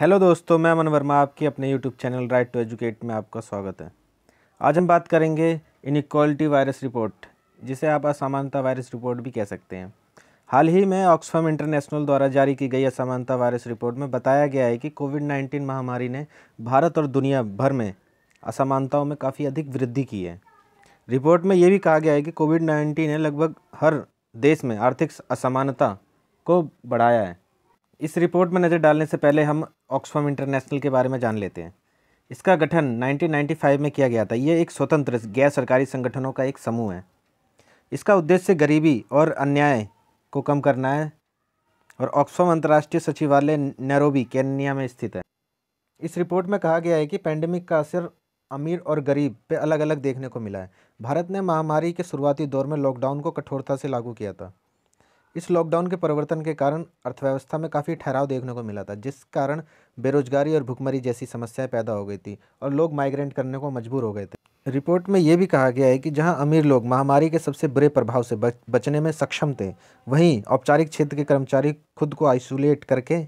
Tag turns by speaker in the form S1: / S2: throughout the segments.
S1: hello दोस्तों मैं अमन वर्मा आपके अपने YouTube channel Right to Educate में आपका स्वागत है आज हम बात करेंगे इनक्वालिटी वायरस रिपोर्ट जिसे आप असमानता वायरस रिपोर्ट भी कह सकते हैं हाल ही में ऑक्सफर्म इंटरनेशनल द्वारा जारी की गई असमानता वायरस रिपोर्ट में बताया गया है कि कोविड नाइन्टीन महामारी ने भारत और दुनिया भर में असमानताओं में काफ़ी अधिक वृद्धि की है रिपोर्ट में ये भी कहा गया है कि कोविड नाइन्टीन ने लगभग हर देश में आर्थिक असमानता को बढ़ाया है इस रिपोर्ट में नज़र डालने से पहले हम ऑक्सफॉर्म इंटरनेशनल के बारे में जान लेते हैं इसका गठन 1995 में किया गया था ये एक स्वतंत्र गैर सरकारी संगठनों का एक समूह है इसका उद्देश्य गरीबी और अन्याय को कम करना है और ऑक्सफॉर्म अंतर्राष्ट्रीय सचिवालय नैरोबी केन्या में स्थित है इस रिपोर्ट में कहा गया है कि पैंडमिक का असर अमीर और गरीब पे अलग अलग देखने को मिला है भारत ने महामारी के शुरुआती दौर में लॉकडाउन को कठोरता से लागू किया था इस लॉकडाउन के परिवर्तन के कारण अर्थव्यवस्था में काफ़ी ठहराव देखने को मिला था जिस कारण बेरोजगारी और भुखमरी जैसी समस्याएं पैदा हो गई थी और लोग माइग्रेंट करने को मजबूर हो गए थे रिपोर्ट में ये भी कहा गया है कि जहां अमीर लोग महामारी के सबसे बुरे प्रभाव से बच, बचने में सक्षम थे वहीं औपचारिक क्षेत्र के कर्मचारी खुद को आइसोलेट करके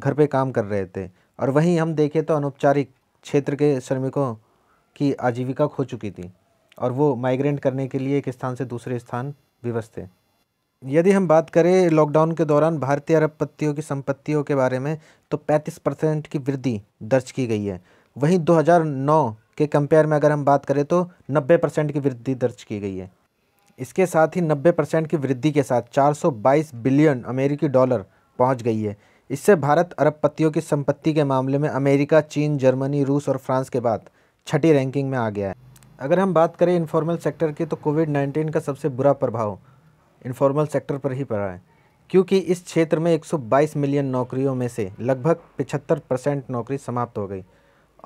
S1: घर पर काम कर रहे थे और वहीं हम देखें तो अनौपचारिक क्षेत्र के श्रमिकों की आजीविका खो चुकी थी और वो माइग्रेंट करने के लिए एक स्थान से दूसरे स्थान विवश थे यदि हम बात करें लॉकडाउन के दौरान भारतीय अरब पत्तियों की संपत्तियों के बारे में तो 35 परसेंट की वृद्धि दर्ज की गई है वहीं 2009 के कंपेयर में अगर हम बात करें तो 90 परसेंट की वृद्धि दर्ज की गई है इसके साथ ही 90 परसेंट की वृद्धि के साथ 422 बिलियन अमेरिकी डॉलर पहुंच गई है इससे भारत अरब की संपत्ति के मामले में अमेरिका चीन जर्मनी रूस और फ्रांस के बाद छठी रैंकिंग में आ गया है अगर हम बात करें इन्फॉर्मल सेक्टर की तो कोविड नाइन्टीन का सबसे बुरा प्रभाव इन्फॉर्मल सेक्टर पर ही पड़ा है क्योंकि इस क्षेत्र में 122 मिलियन नौकरियों में से लगभग 75 परसेंट नौकरी समाप्त हो गई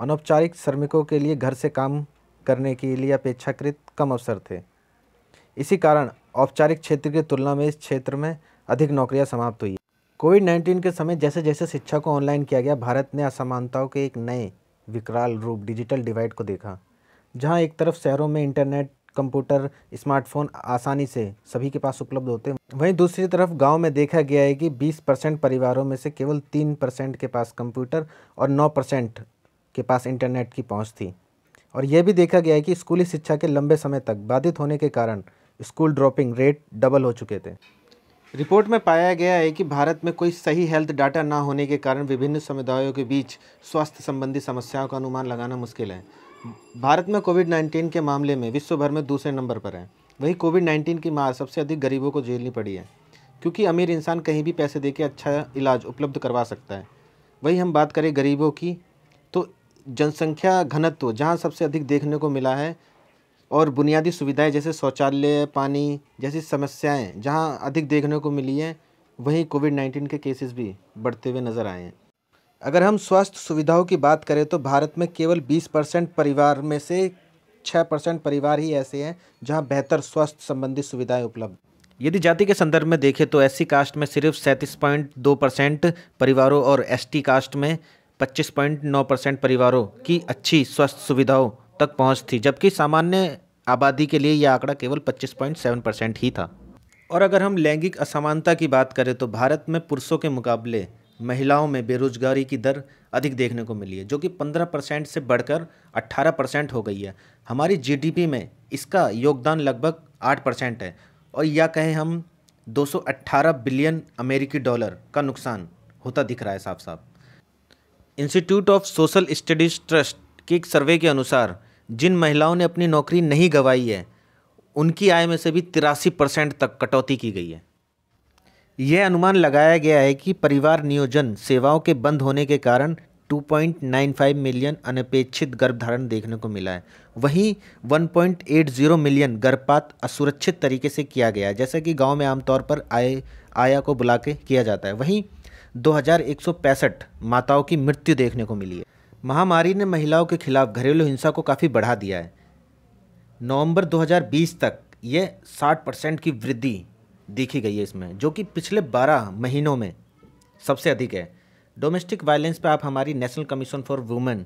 S1: अनौपचारिक श्रमिकों के लिए घर से काम करने के लिए अपेक्षाकृत कम अवसर थे इसी कारण औपचारिक क्षेत्र की तुलना में इस क्षेत्र में अधिक नौकरियां समाप्त हुई कोविड नाइन्टीन के समय जैसे जैसे शिक्षा को ऑनलाइन किया गया भारत ने असमानताओं के एक नए विकराल रूप डिजिटल डिवाइड को देखा जहाँ एक तरफ शहरों में इंटरनेट कंप्यूटर स्मार्टफोन आसानी से सभी के पास उपलब्ध होते हैं वहीं दूसरी तरफ गांव में देखा गया है कि 20 परसेंट परिवारों में से केवल 3 परसेंट के पास कंप्यूटर और 9 परसेंट के पास इंटरनेट की पहुंच थी और यह भी देखा गया है कि स्कूली शिक्षा के लंबे समय तक बाधित होने के कारण स्कूल ड्रॉपिंग रेट डबल हो चुके थे रिपोर्ट में पाया गया है कि भारत में कोई सही हेल्थ डाटा ना होने के कारण विभिन्न समुदायों के बीच स्वास्थ्य संबंधी समस्याओं का अनुमान लगाना मुश्किल है भारत में कोविड 19 के मामले में विश्व भर में दूसरे नंबर पर है वही कोविड 19 की मार सबसे अधिक गरीबों को झेलनी पड़ी है क्योंकि अमीर इंसान कहीं भी पैसे देके अच्छा इलाज उपलब्ध करवा सकता है वही हम बात करें गरीबों की तो जनसंख्या घनत्व जहाँ सबसे अधिक देखने को मिला है और बुनियादी सुविधाएं जैसे शौचालय पानी जैसी समस्याएं जहां अधिक देखने को मिली हैं वहीं कोविड नाइन्टीन के केसेस भी बढ़ते हुए नज़र आए हैं अगर हम स्वास्थ्य सुविधाओं की बात करें तो भारत में केवल 20 परसेंट परिवार में से 6 परसेंट परिवार ही ऐसे हैं जहां बेहतर स्वास्थ्य संबंधी सुविधाएं उपलब्ध यदि जाति के संदर्भ में देखें तो एस कास्ट में सिर्फ सैंतीस पॉइंट दो परसेंट परिवारों और एस कास्ट में पच्चीस पॉइंट नौ परसेंट परिवारों की अच्छी स्वास्थ्य सुविधाओं तक पहुँच थी जबकि सामान्य आबादी के लिए यह आंकड़ा केवल पच्चीस पॉइंट सेवन परसेंट ही था और अगर हम लैंगिक असमानता की बात करें तो भारत में पुरुषों के मुकाबले महिलाओं में बेरोजगारी की दर अधिक देखने को मिली है जो कि 15 परसेंट से बढ़कर 18 परसेंट हो गई है हमारी जीडीपी में इसका योगदान लगभग 8 परसेंट है और या कहें हम 218 बिलियन अमेरिकी डॉलर का नुकसान होता दिख रहा है साफ साफ Institute of Social Studies Trust के एक सर्वे के अनुसार जिन महिलाओं ने अपनी नौकरी नहीं गंवाई है उनकी आय में से भी तिरासी परसेंट तक कटौती की गई है यह अनुमान लगाया गया है कि परिवार नियोजन सेवाओं के बंद होने के कारण 2.95 मिलियन अनपेक्षित गर्भधारण देखने को मिला है वहीं 1.80 मिलियन गर्भपात असुरक्षित तरीके से किया गया है जैसा कि गांव में आमतौर पर आए आया को बुला के किया जाता है वहीं 2165 माताओं की मृत्यु देखने को मिली है महामारी ने महिलाओं के खिलाफ घरेलू हिंसा को काफ़ी बढ़ा दिया है नवंबर 2020 तक यह 60 परसेंट की वृद्धि देखी गई है इसमें जो कि पिछले बारह महीनों में सबसे अधिक है डोमेस्टिक वायलेंस पे आप हमारी नेशनल कमीशन फॉर वुमेन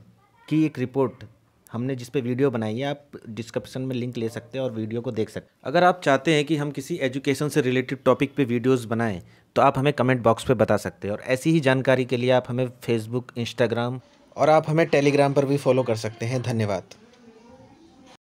S1: की एक रिपोर्ट हमने जिस पे वीडियो बनाई है आप डिस्क्रिप्शन में लिंक ले सकते हैं और वीडियो को देख सकते हैं अगर आप चाहते हैं कि हम किसी एजुकेशन से रिलेटेड टॉपिक पे वीडियोस बनाएं तो आप हमें कमेंट बॉक्स पे बता सकते हैं और ऐसी ही जानकारी के लिए आप हमें फेसबुक इंस्टाग्राम और आप हमें टेलीग्राम पर भी फॉलो कर सकते हैं धन्यवाद